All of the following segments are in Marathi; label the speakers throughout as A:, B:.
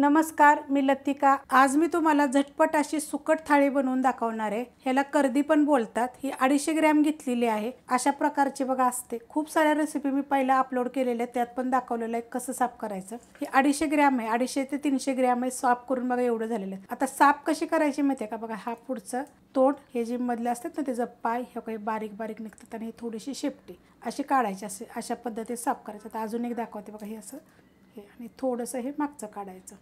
A: नमस्कार मी लतिका आज मी तुम्हाला झटपट अशी सुकट थाळी बनवून दाखवणार आहे ह्याला कर्दी पण बोलतात ही अडीचशे ग्रॅम घेतलेली आहे अशा प्रकारची बघा असते खूप साऱ्या रेसिपी मी पहिला अपलोड केलेल्या त्यात पण दाखवलेलं आहे कसं साफ करायचं हे अडीचशे ग्रॅम आहे अडीचशे ते तीनशे ग्रॅम आहे साफ करून बघा एवढं झालेलं आहे आता साफ कशी करायची माहिती आहे का बघा हा पुढचं तोंड हे जे मधले असतात ना त्याचं पाय हे काही बारीक बारीक निघतात आणि थोडीशी शेपटी अशी काढायची असे अशा पद्धतीने साफ करायचं आता अजून एक दाखवते बघा हे असं आणि थोडंसं हे मागचं काढायचं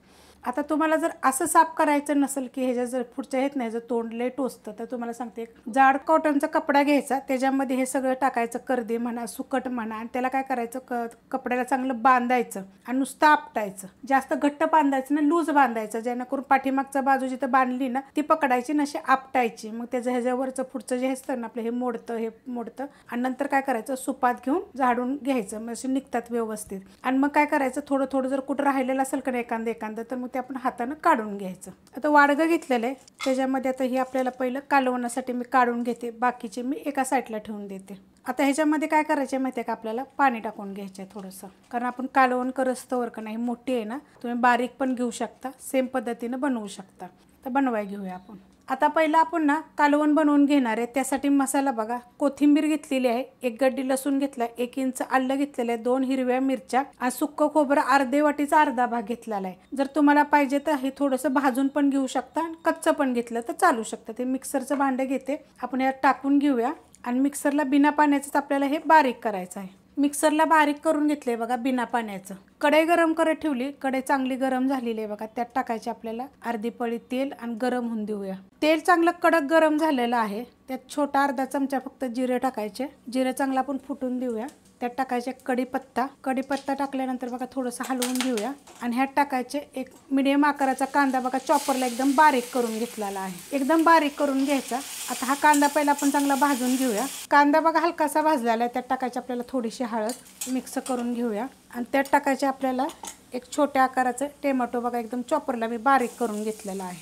A: आता तुम्हाला जर असं साफ करायचं नसेल की ह्याच्या जर पुढच्या येत नाही जर तोंडले टोचतं तर तुम्हाला सांगते जाड कॉटनचा कपडा घ्यायचा त्याच्यामध्ये हे सगळं टाकायचं कर्दे म्हणा सुकट म्हणा आणि त्याला काय करायचं कपड्याला चांगलं बांधायचं आणि नुसतं आपटायचं जास्त घट्ट बांधायचं ना लूज बांधायचं जेणेकरून पाठीमागचा बाजू जिथं बांधली ना ती पकडायची नशी आपटायची मग त्याचं ह्याच्यावरचं पुढचं जे असतं ना आपलं हे मोडतं हे मोडतं आणि नंतर काय करायचं सुपात घेऊन झाडून घ्यायचं मग असे निघतात व्यवस्थित आणि मग काय करायचं थोडं थोडं थोडं जर कुठं राहिलेलं असेल का नाही एखादं एखादं तर मग ते आपण हातानं काढून घ्यायचं आता वाडगं घेतलेलं आहे त्याच्यामध्ये आता हे आपल्याला पहिलं कालवण्यासाठी मी काढून घेते बाकीचे मी एका साईडला ठेवून देते आता ह्याच्यामध्ये काय करायचं आहे माहिती आहे का आपल्याला पाणी टाकून घ्यायचं आहे थोडंसं कारण आपण कालवण करस्तवर का नाही मोठी आहे ना तुम्ही बारीक पण घेऊ शकता सेम पद्धतीनं बनवू शकता तर बनवाय घेऊया आपण आता पहिला आपण ना कालवण बनवून घेणार आहे त्यासाठी मसाला बघा कोथिंबीर घेतलेली आहे एक गड्डी लसूण घेतला एक इंच आलं घेतलेलं आहे दोन हिरव्या मिरच्या आणि सुक्क खोबरं अर्धे वाटीचा अर्धा भाग घेतलेला आहे जर तुम्हाला पाहिजे तर हे थोडंसं भाजून पण घेऊ शकता आणि कच्चं पण घेतलं तर चालू शकतं ते मिक्सरचं भांडं घेते आपण यात टाकून घेऊया आणि मिक्सरला बिना पाण्याचंच आपल्याला हे बारीक करायचं आहे मिक्सरला बारीक करून घेतले बघा बिना पाण्याचं कढई गरम करत ठेवली कढई चांगली गरम झालेली आहे बघा त्यात टाकायची आपल्याला अर्धी पळी तेल आणि गरम होऊन देऊया तेल चांगलं कडक गरम झालेलं आहे त्यात छोटा अर्धा चमचा फक्त जिरे टाकायचे जिरे चांगला आपण फुटून देऊया त्यात टाकायचे कडीपत्ता कडीपत्ता टाकल्यानंतर बघा थोडंसं हलवून घेऊया आणि ह्यात टाकायचे एक मिडियम आकाराचा कांदा बघा चॉपरला एकदम बारीक करून घेतलेला आहे एकदम बारीक करून घ्यायचा आता हा कांदा पहिला आपण चांगला भाजून घेऊया कांदा बघा हलकासा भाजलेला आहे त्यात टाकायची आपल्याला थोडीशी हळद मिक्स करून घेऊया आणि त्यात टाकायचे आपल्याला एक छोट्या आकाराचं टोमॅटो बघा एकदम चॉपरला मी बारीक करून घेतलेला आहे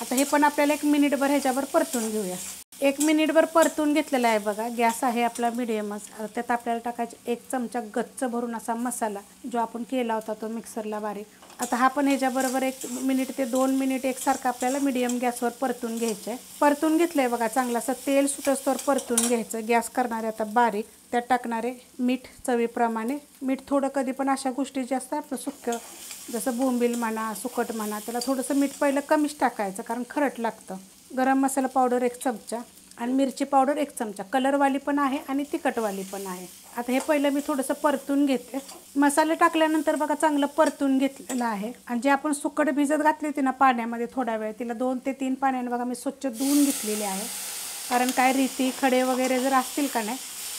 A: आता हे पण आपल्याला एक मिनिटभर ह्याच्यावर परतून घेऊया एक मिनिटभर परतून घेतलेला आहे बघा गॅस आहे आपला मिडियमच त्यात आपल्याला टाकायचा एक चमचा गच्च भरून असा मसाला जो आपण केला होता तो मिक्सरला बारीक आता हा पण ह्याच्याबरोबर एक मिनिट ते दोन मिनिट एकसारखा आपल्याला मिडियम गॅसवर परतून घ्यायचं आहे परतून घेतलं आहे बघा चांगला असं तेल सुटस्तोवर परतून घ्यायचं गॅस करणारे आता बारीक त्यात टाकणारे मीठ चवीप्रमाणे मीठ थोडं कधी पण अशा गोष्टी जे असतात आपलं सुक्कं जसं बोंबील म्हणा सुकट म्हणा त्याला थोडंसं मीठ पहिलं कमीच टाकायचं कारण खरट लागतं गरम मसाला पावडर एक चमचा आणि मिरची पावडर एक चमचा कलरवाली पण आहे आणि तिखटवाली पण आहे आता हे पहिलं मी थोडंसं परतून घेते मसाले टाकल्यानंतर बघा चांगलं परतून घेतलेलं आहे आणि जे आपण सुकट भिजत घातली होती ना पाण्यामध्ये थोडा वेळ तिला दोन ते तीन पाण्याने बघा मी स्वच्छ धुवून घेतलेली आहे कारण काय रीती खडे वगैरे जर असतील का नाही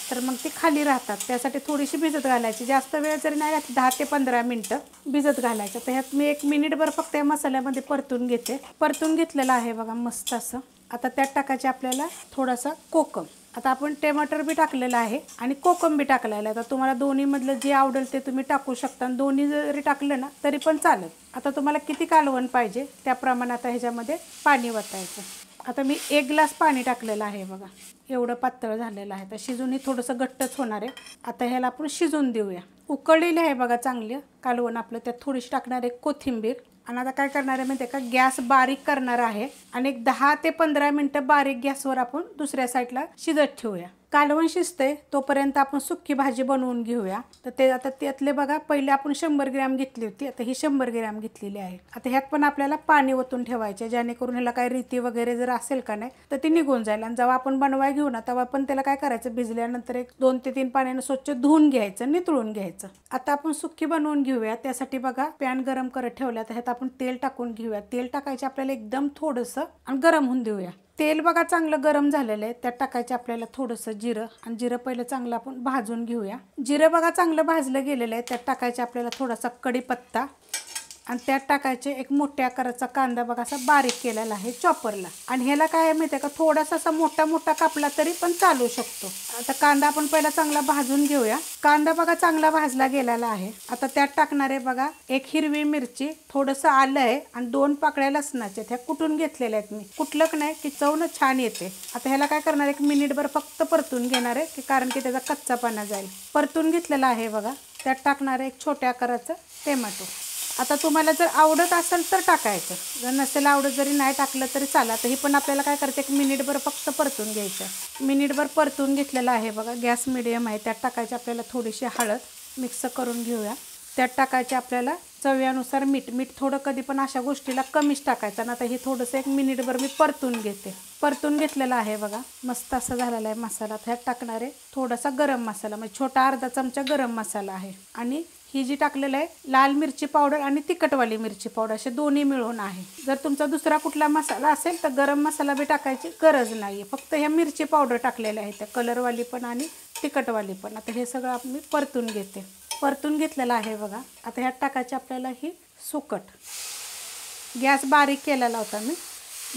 A: तर मग ती खाली राहतात त्यासाठी थोडीशी भिजत घालायची जास्त वेळ जरी नाही राहते दहा ते पंधरा मिनटं भिजत घालायचं तर ह्यात मी एक मिनिटभर फक्त या मसाल्यामध्ये परतून घेते परतून घेतलेलं आहे बघा मस्त असं आता त्यात टाकायचे आपल्याला थोडासा कोकम आता आपण टमाटर बी टाकलेलं आहे आणि कोकम बी टाकलेलं आहे तर तुम्हाला दोन्हीमधलं जे आवडेल ते तुम्ही टाकू शकता आणि दोन्ही जरी टाकलं ना तरी पण चालेल आता तुम्हाला किती कालवण पाहिजे त्याप्रमाणे आता ह्याच्यामध्ये पाणी वतायचं आता मी एक ग्लास पाणी टाकलेलं आहे बघा एवढं पातळ झालेलं आहे तर शिजून हे थोडंसं घट्टच होणार आहे आता ह्याला आपण शिजून देऊया उकळलेली आहे बघा चांगली कालवण आपलं त्यात थोडीशी टाकणार आहे कोथिंबीर आणि आता काय करणार आहे माहिती का गॅस बारीक करणार आहे आणि एक दहा ते पंधरा मिनटं बारीक गॅसवर आपण दुसऱ्या साईडला शिजत ठेवूया कालवण शिजते तोपर्यंत आपण सुक्की भाजी बनवून घेऊया तर ते आता त्यातले बघा पहिले आपण शंभर ग्रॅम घेतली होती आता ही शंभर ग्रॅम घेतलेली आहे आता ह्यात पण आपल्याला पाणी ओतून ठेवायचे जेणेकरून ह्याला काही रीती वगैरे जर असेल का नाही तर ती निघून जाईल आणि जेव्हा आपण बनवाय घेऊ ना तेव्हा आपण त्याला काय करायचं भिजल्यानंतर एक दोन ते तीन पाण्यानं स्वच्छ धुवून घ्यायचं नितळून घ्यायचं आता आपण सुक्की बनवून घेऊया त्यासाठी बघा पॅन गरम करत ठेवल्या तर ह्यात आपण तेल टाकून घेऊया तेल टाकायचे आपल्याला एकदम थोडंसं आणि गरम होऊन देऊया तेल बघा चांगलं गरम झालेलं आहे त्यात टाकायचं आपल्याला थोडंसं जिरं आणि जिरं पहिलं चांगलं आपण भाजून घेऊया जिरं बघा चांगलं भाजलं गेलेलं आहे त्यात टाकायचं आपल्याला थोडासा कढीपत्ता आणि त्यात टाकायचे एक मोठ्या आकाराचा कांदा बघा असा बारीक केलेला आहे चॉपरला आणि ह्याला काय माहिती आहे का थोडासा असा मोठा मोठा कापला तरी पण चालू शकतो आता कांदा आपण पहिला चांगला भाजून घेऊया कांदा बघा चांगला भाजला गेलेला आहे आता त्यात टाकणार आहे बघा एक हिरवी मिरची थोडस आलं आहे आणि दोन पाकळ्या लसणाच्या ह्या कुठून घेतलेल्या आहेत मी कुठलं नाही की चव न छान येते आता ह्याला काय करणार एक मिनिटभर फक्त परतून घेणार आहे की कारण की त्याचा कच्चा पाना जाईल परतून घेतलेला आहे बघा त्यात टाकणार आहे एक छोट्या आकाराचं टोमॅटो आता तुम्हाला जर आवडत असेल तर टाकायचं जर नसेल आवडत जरी नाही टाकलं तरी चालत तर हे पण आपल्याला काय करते एक मिनिटभर फक्त परतून घ्यायचं मिनिटभर परतून घेतलेलं आहे बघा गॅस मिडियम आहे त्यात टाकायची आपल्याला थोडीशी हळद मिक्स करून घेऊया त्यात टाकायची आपल्याला चव्यानुसार मीठ मीठ थोडं कधी पण अशा गोष्टीला कमीच टाकायचं ना आता हे थोडंसं एक मिनिटभर मी परतून घेते परतून घेतलेलं आहे बघा मस्त असं झालेलं आहे मसाला त्यात टाकणारे थोडासा गरम मसाला म्हणजे छोटा अर्धा चमचा गरम मसाला आहे आणि ही जी टाकलेलं आहे लाल मिरची पावडर आणि तिखटवाली मिरची पावडर असे दोन्ही मिळून आहे जर तुमचा दुसरा कुठला मसाला असेल तर गरम मसाला बी टाकायची गरज नाही आहे फक्त ह्या मिरची पावडर टाकलेल्या आहेत त्या कलरवाली पण आणि तिखटवाली पण आता हे सगळं मी परतून घेते परतून घेतलेलं आहे बघा आता ह्यात टाकायची आपल्याला ही सुकट गॅस बारीक केलेला होता मी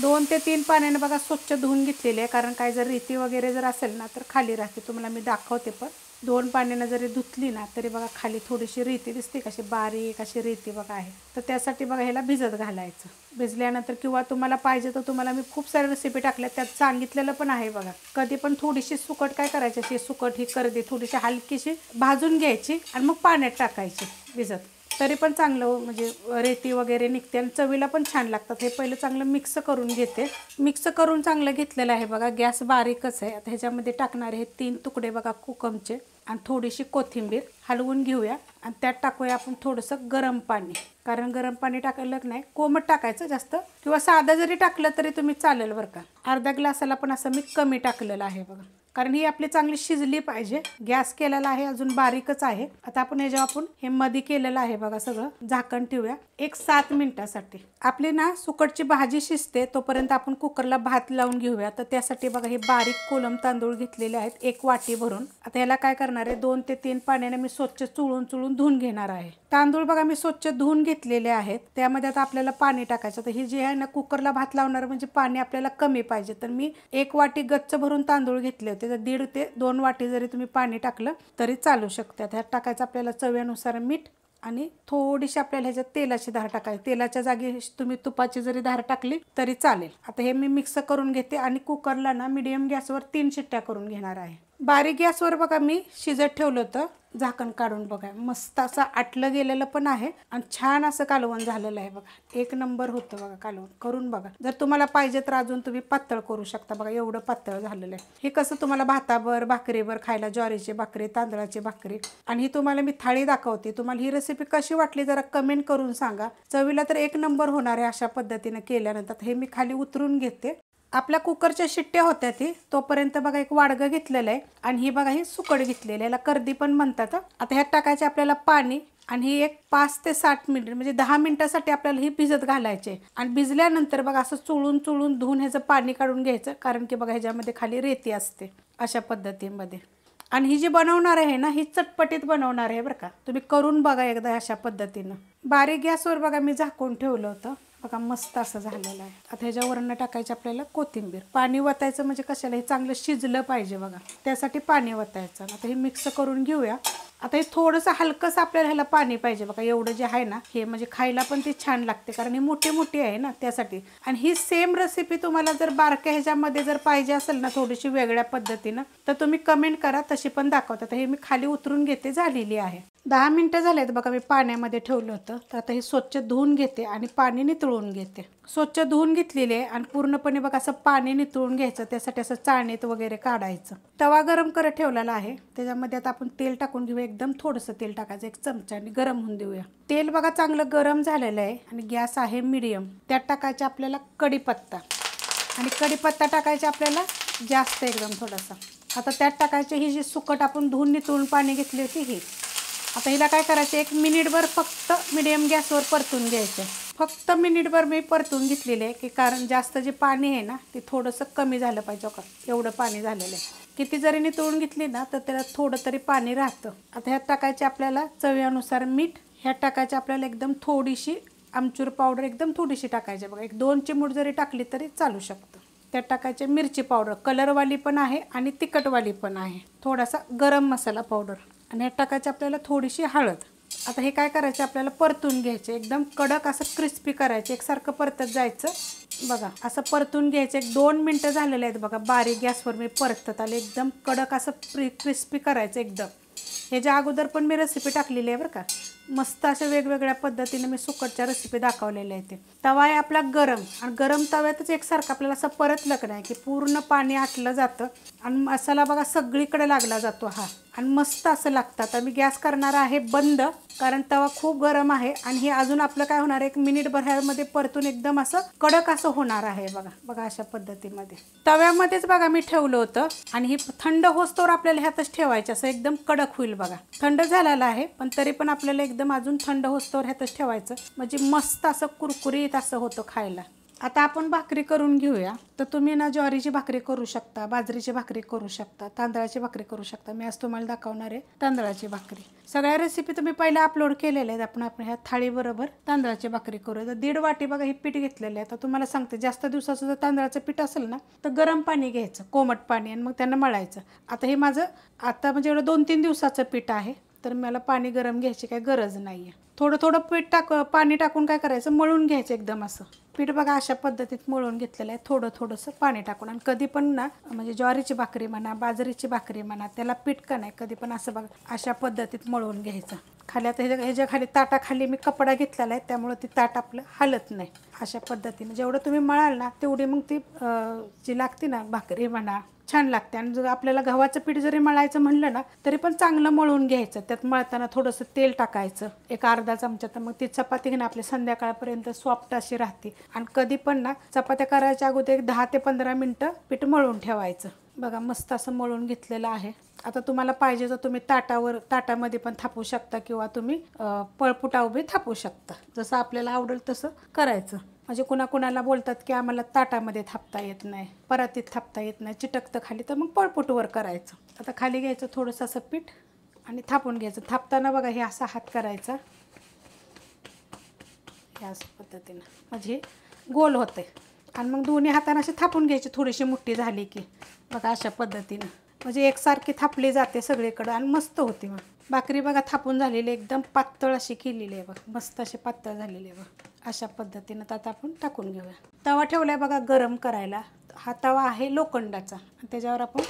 A: दोन ते तीन पाण्याने बघा स्वच्छ धुवून घेतलेली आहे कारण काय जर रीती वगैरे जर असेल ना तर खाली राहते तुम्हाला मी दाखवते पण दोन पाण्यानं जरी धुतली ना तरी बघा खाली थोडीशी रेती दिसते कशी बारीक अशी रेती बघा आहे तर त्यासाठी बघा ह्याला भिजत घालायचं भिजल्यानंतर किंवा तुम्हाला पाहिजे तर तुम्हाला मी खूप साऱ्या रेसिपी टाकल्या त्यात सांगितलेलं पण आहे बघा कधी पण थोडीशी सुकट काय करायची अशी सुकट ही करदी थोडीशी हलकीशी भाजून घ्यायची आणि मग पाण्यात टाकायची भिजत तरी पण चांगलं हो, म्हणजे रेती वगैरे निघते आणि चवीला पण छान लागतात हे पहिलं चांगलं मिक्स करून घेते मिक्स करून चांगलं घेतलेलं आहे बघा गॅस बारीकच आहे आता ह्याच्यामध्ये टाकणारे हे तीन तुकडे बघा कुकमचे आणि थोडीशी कोथिंबीर हलवून घेऊया आणि त्यात टाकूया आपण थोडंसं गरम पाणी कारण गरम पाणी टाकलं नाही कोमट टाकायचं जास्त किंवा साधं जरी टाकलं तरी तुम्ही चालेल बरं का अर्धा ग्लासाला पण असं मी कमी टाकलेलं आहे बघा कारण ही आपली चांगली शिजली पाहिजे गॅस केलेला आहे अजून बारीकच आहे आता आपण याच्यावर आपण हे मधी केलेलं आहे बघा सगळं झाकण ठेवूया एक सात मिनिटासाठी आपली ना सुकटची भाजी शिजते तोपर्यंत आपण कुकरला भात लावून घेऊया तर त्यासाठी बघा हे बारीक कोलम तांदूळ घेतलेले आहेत एक वाटी भरून आता ह्याला काय करणार आहे दोन ते तीन पाण्याने मी स्वच्छ चुळून चुळून धुवून घेणार आहे तांदूळ बघा मी स्वच्छ धुवून घेतलेले आहेत त्यामध्ये आता आपल्याला पाणी टाकायचं तर हे जे आहे ना कुकरला भात लावणार म्हणजे पाणी आपल्याला कमी पाहिजे तर मी एक वाटी गच्च भरून तांदूळ घेतले त्याच्या दीड ते दोन वाटी जरी तुम्ही पाणी टाकलं तरी चालू शकतात ह्यात टाकायचं आपल्याला चव्यानुसार मीठ आणि थोडीशी आपल्याला ह्याच्यात तेलाची धार टाकायची तेलाच्या जागी तुम्ही तुपाची जरी धार टाकली तरी चालेल आता हे मी मिक्स करून घेते आणि कुकरला ना मिडियम गॅसवर तीन शिट्ट्या करून घेणार आहे बारीक गॅसवर बघा मी शिजत ठेवलं होतं झाकण काढून बघा मस्त असं आटलं गेलेलं पण आहे आणि छान असं कालवण झालेलं आहे बघा एक नंबर होतं बघा कालवण करून बघा जर तुम्हाला पाहिजे तर अजून तुम्ही पातळ करू शकता बघा एवढं पातळ झालेलं आहे हे कसं तुम्हाला भातावर भाकरीवर खायला ज्वारीची भाकरी तांदळाची भाकरी आणि ही तुम्हाला मी थाळी दाखवते तुम्हाला ही रेसिपी कशी वाटली जरा कमेंट करून सांगा चवीला तर एक नंबर होणार आहे अशा पद्धतीने केल्यानंतर हे मी खाली उतरून घेते आपल्या कुकरच्या शिट्ट्या होत्या ती तोपर्यंत बघा एक वाडगं घेतलेलं आहे आणि ही बघा ही सुकड घेतलेली याला कर्दी पण म्हणतात आता ह्यात टाकायचे आपल्याला पाणी आणि ही एक पाच ते साठ मिनिट म्हणजे दहा मिनिटासाठी आपल्याला ही भिजत घालायचे आणि भिजल्यानंतर बघा असं चुळून चुळून धुवून ह्याचं पाणी काढून घ्यायचं कारण की बघा ह्याच्यामध्ये खाली रेती असते अशा पद्धतीमध्ये आणि ही जी बनवणार आहे ना ही चटपटीत बनवणार आहे बरं का तुम्ही करून बघा एकदा अशा पद्धतीनं बारीक गॅसवर बघा मी झाकून ठेवलं होतं बघा मस्त असं झालेलं आहे आता ह्याच्यावरनं टाकायचं आपल्याला कोथिंबीर पाणी वतायचं म्हणजे कशाला हे चांगलं शिजलं पाहिजे बघा त्यासाठी पाणी वतायचं आता हे मिक्स करून घेऊया आता हे थोडंसं हलकंसं आपल्याला ह्याला पाणी पाहिजे बघा एवढं जे आहे ना हे म्हणजे खायला पण ते छान लागते कारण हे मोठे मोठे आहे ना त्यासाठी आणि ही सेम रेसिपी तुम्हाला जर बारक्या ह्याच्यामध्ये जर पाहिजे असेल ना थोडीशी वेगळ्या पद्धतीनं तर तुम्ही कमेंट करा तशी पण दाखवता तर हे मी खाली उतरून घेते झालेली आहे दहा मिनटं झाली आहेत बघा मी पाण्यामध्ये ठेवलं होतं तर आता हे स्वच्छ धुवून घेते आणि पाणी नितळून घेते स्वच्छ धुवून घेतलेले आणि पूर्णपणे बघा असं पाणी नितळून घ्यायचं त्यासाठी असं चाळणीत वगैरे काढायचं तवा गरम करत ठेवलेला आहे त्याच्यामध्ये आता आपण तेल टाकून घेऊया एकदम थोडंसं तेल टाकायचं एक चमचा आणि गरम होऊन देऊया तेल बघा चांगलं गरम झालेलं आहे आणि गॅस आहे मिडियम त्यात टाकायचा आपल्याला कढीपत्ता आणि कढीपत्ता टाकायचा आपल्याला जास्त एकदम थोडासा आता त्यात टाकायचे ही जी सुकट आपण धुवून नितळून पाणी घेतली होती ही आता हिला काय करायचं एक मिनिटभर फक्त मिडियम गॅसवर परतून घ्यायचं फक्त मिनिटभर मी परतून घेतलेले आहे की कारण जास्त जे पाणी आहे ना ते थोडंसं कमी झालं पाहिजे हो का एवढं पाणी झालेलं आहे किती जरी नितळून घेतली ना तर त्याला थोडं तरी पाणी राहतं आता ह्या टाकायचे आपल्याला चवीनुसार मीठ ह्या टाकायचे आपल्याला एकदम थोडीशी आमचूर पावडर एकदम थोडीशी टाकायची बघा एक दोन चिमूट जरी टाकली तरी चालू शकतं त्यात टाकायचे मिरची पावडर कलरवाली पण आहे आणि तिखटवाली पण आहे थोडासा गरम मसाला पावडर आणि ह्या टाकायचे आपल्याला थोडीशी हळद आता हे काय करायचं आपल्याला परतून घ्यायचे एकदम कडक असं क्रिस्पी करायचे एकसारखं परतत जायचं बघा असं परतून घ्यायचं एक दोन मिनटं झालेले आहेत बघा बारीक गॅसवर मी परतत आले एकदम कडक असं प्रि क्रिस्पी करायचं एकदम ह्याच्या अगोदर पण मी रेसिपी टाकलेली आहे बरं का मस्त अशा वेगवेगळ्या पद्धतीने मी सुकटच्या रेसिपी दाखवलेल्या आहेत तवा आहे आपला गरम आणि गरम तव्यातच एकसारखं आपल्याला असं लग्न आहे की पूर्ण पाणी आटलं जातं आणि मसाला बघा सगळीकडे लागला जातो हा आणि मस्त असं लागतं आता मी गॅस करणार आहे बंद कारण तवा खूप गरम आहे आणि हे अजून आपलं काय होणार आहे एक मिनिटभर ह्यामध्ये परतून एकदम असं कडक असं होणार आहे बघा बघा अशा पद्धतीमध्ये तव्यामध्येच बघा मी ठेवलं होतं आणि हे थंड होस्तोवर आपल्याला ह्यातच ठेवायचं असं एकदम कडक होईल बघा थंड झालेला आहे पण तरी पण आपल्याला एकदम अजून थंड होस्तोवर ह्यातच ठेवायचं म्हणजे मस्त असं कुरकुरीत असं होतं खायला आता आपण भाकरी करून घेऊया तर तुम्ही ना ज्वारीची भाकरी करू शकता बाजरीची भाकरी करू शकता तांदळाची भाकरी करू शकता मी आज तुम्हाला दाखवणार आहे तांदळाची भाकरी सगळ्या रेसिपी तुम्ही पहिले अपलोड केलेल्या आहेत आपण आपण ह्या थाळीबरोबर तांदळाची भाकरी करूया तर दीड वाटी बघा हे पीठ घेतलेले आहे आता तुम्हाला सांगते जास्त दिवसाचं जर तांदळाचं पीठ असेल ना तर गरम पाणी घ्यायचं कोमट पाणी आणि मग त्यांना मळायचं आता हे माझं आता म्हणजे एवढं दोन तीन दिवसाचं पीठ आहे तर मला पाणी गरम घ्यायची काही गरज नाही आहे थोडं थोडं पीठ टाक पाणी टाकून काय करायचं मळून घ्यायचं एकदम असं पीठ बघा अशा पद्धतीत मळून घेतलेलं आहे थोडं थोडंसं पाणी टाकून आणि कधी पण ना म्हणजे ज्वारीची भाकरी म्हणा बाजरीची भाकरी म्हणा त्याला पीठ का नाही कधी पण असं बघा अशा पद्धतीत मळून घ्यायचं खाली आता ह्याच्या ह्याच्या खाली ताटाखाली मी कपडा घेतलेला आहे त्यामुळं ती ताट आपलं हलत नाही अशा पद्धतीने जेवढं तुम्ही मळाल ना तेवढी मग ती जी लागते ना भाकरी म्हणा छान लागते आणि जर आपल्याला गव्हाचं पीठ जरी मळायचं म्हणलं ना तरी पण चांगलं मळून घ्यायचं त्यात मळताना थोडंसं तेल टाकायचं एक अर्धा चमचा तर मग ती चपाती घेणं आपली संध्याकाळपर्यंत सॉफ्ट अशी राहते आणि कधी पण ना चपात्या करायच्या अगोदर एक दहा ते पंधरा मिनटं पीठ मळून ठेवायचं बघा मस्त असं मळून घेतलेलं आहे आता तुम्हाला पाहिजे तर तुम्ही ताटावर ताटामध्ये पण थापू शकता किंवा तुम्ही पळपुटा बी थापू शकता जसं आपल्याला आवडेल तसं करायचं म्हणजे कुणाकुणाला बोलतात की आम्हाला ताटामध्ये थापता येत नाही परातीत थापता येत नाही चिटकतं खाली तर मग पळपुटवर करायचं आता खाली घ्यायचं थोडंसं असं पीठ आणि थापून घ्यायचं थापताना बघा हे असा हात करायचा ह्याच पद्धतीनं म्हणजे गोल होते आणि मग दोन्ही हाताने असे थापून घ्यायचे थोडीशी मुठ्ठी झाली की बघा अशा पद्धतीनं म्हणजे एकसारखी थापली जाते सगळीकडं आणि मस्त होते मग भाकरी बघा थापून झालेली एकदम पातळ अशी केलेली आहे बघ मस्त अशी पातळ झालेली आहे बघ अशा पद्धतीनं त्यात आपण टाकून घेऊया तवा ठेवला आहे बघा गरम करायला हा तवा आहे लोखंडाचा त्याच्यावर आपण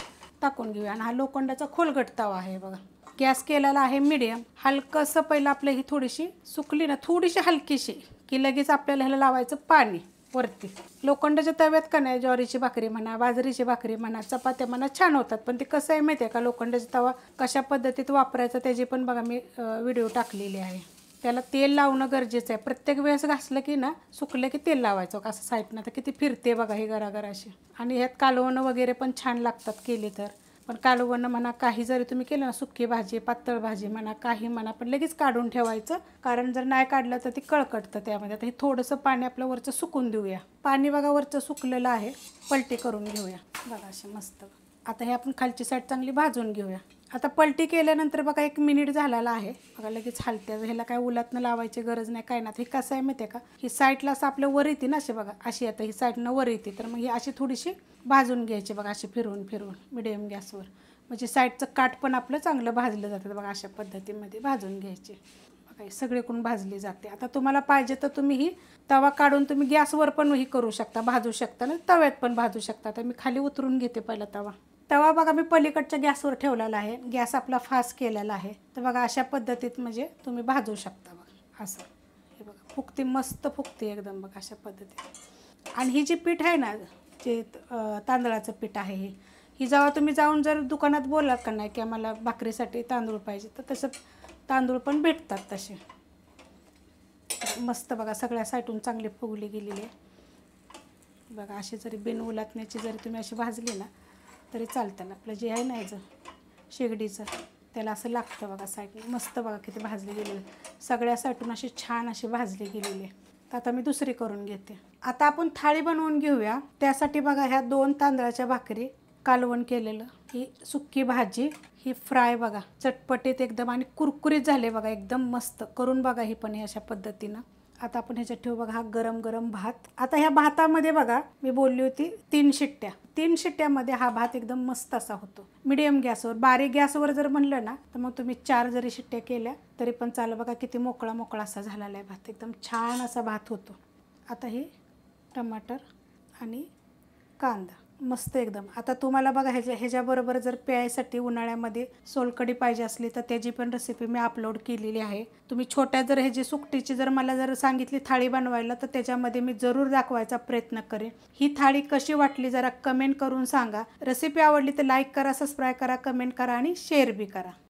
A: टाकून घेऊया आणि हा लोखंडाचा खोलगट तवा आहे बघा गॅस केलेला आहे मिडियम हलकंसं पहिलं आपलं ही थोडीशी सुकली ना थोडीशी हलकीशी की लगेच आपल्याला ह्याला लावायचं पाणी वरती लोखंडाच्या तव्यात का नाही ज्वारीची भाकरी म्हणा बाजरीची भाकरी म्हणा चपात्या म्हणा छान होतात पण ते कसं आहे माहिती आहे का लोखंडाचा तवा कशा पद्धतीत वापरायचा त्याची पण बघा मी व्हिडिओ टाकलेली आहे त्याला तेल लावणं गरजेचं आहे प्रत्येक वेळेस घासलं की ना सुकलं की तेल लावायचं असं साईडनं तर किती फिरते बघा हे घराघराशी आणि ह्यात कालवणं वगैरे पण छान लागतात केले तर पण कालवण म्हणा काही जरी तुम्ही केलं ना सुकी भाजी पातळ भाजी म्हणा काही म्हणा पण लगेच काढून ठेवायचं कारण जर नाही काढलं तर ती कळकटतं त्यामध्ये आता हे थोडंसं पाणी आपलं वरचं सुकून देऊया पाणी बघा वरचं सुकलेलं आहे पलटी करून घेऊया बघा असे मस्त आता हे आपण खालची साईड चांगली भाजून घेऊया आता पलटी केल्यानंतर बघा एक मिनिट झालेला आहे बघा लगेच हलत्या ह्याला काय उलातनं लावायची गरज नाही काय ना हे कसं आहे माहिती का ही साईडला असं आपलं वर येते ना अशी बघा अशी आता ही साईडनं वर येते तर मग ही अशी थोडीशी भाजून घ्यायची बघा अशी फिरवून फिरवून मिडियम गॅसवर म्हणजे साईडचं काठ पण आपलं चांगलं भाजलं जातं बघा अशा पद्धतीमध्ये भाजून घ्यायची बघा सगळीकडून भाजली जाते आता तुम्हाला पाहिजे तर तुम्ही ही तवा काढून तुम्ही गॅसवर पण ही करू शकता भाजू शकता ना तव्यात पण भाजू शकता तर मी खाली उतरून घेते पहिला तवा तवा बघा मी पलीकडच्या गॅसवर ठेवलेला आहे गॅस आपला फास्ट केलेला आहे तर बघा अशा पद्धतीत म्हणजे तुम्ही भाजू शकता बघा असं हे बघा फुगती मस्त फुगते एकदम बघा अशा पद्धतीत आणि ही जी पीठ आहे ना जे तांदळाचं पीठ आहे हे ही जेव्हा तुम्ही जाऊन जर दुकानात बोलात का नाही की आम्हाला भाकरीसाठी तांदूळ पाहिजे तर तसं तांदूळ पण भेटतात तसे मस्त बघा सगळ्या साईटून चांगले फुगली गेलेली आहे बघा अशी जरी बिन जरी तुम्ही अशी भाजली ना तरी चालतं ना आपलं जे आहे ना याचं शेगडीचं त्याला असं लागतं बघा साईड मस्त बघा किती भाजले गेलेले सगळ्या साठून असे छान असे भाजले गेलेले तर आता मी दुसरी करून घेते आता आपण थाळी बनवून घेऊया त्यासाठी बघा ह्या दोन तांदळाच्या भाकरी कालवण केलेलं ही सुक्की भाजी ही फ्राय बघा चटपटीत एकदम आणि कुरकुरीत झाले बघा एकदम मस्त करून बघा ही पण अशा पद्धतीनं आता आपण ह्याच्यात ठेवू बघा हा गरम गरम भात आता ह्या भातामध्ये बघा मी बोलली होती तीन शिट्ट्या तीन शिट्ट्यामध्ये हा भात एकदम मस्त असा होतो मिडियम गॅसवर बारीक गॅसवर जर म्हणलं ना तर मग तुम्ही चार जरी शिट्ट्या केल्या तरी पण चालू बघा किती मोकळा मोकळा असा झालेला आहे भात एकदम छान असा भात होतो आता हे टमाटर आणि कांदा मस्त एकदम आता तुम्हाला बघा ह्याच्या ह्याच्याबरोबर जर प्यायसाठी उन्हाळ्यामध्ये सोलकडी पाहिजे असली तर त्याची पण रेसिपी मी अपलोड केलेली आहे तुम्ही छोट्या जर ह्याची सुकटीची जर मला जर सांगितली थाळी बनवायला तर त्याच्यामध्ये मी जरूर दाखवायचा प्रयत्न करेन ही थाळी कशी वाटली जरा कमेंट करून सांगा रेसिपी आवडली तर लाईक करा सबस्क्राईब करा कमेंट करा आणि शेअर बी करा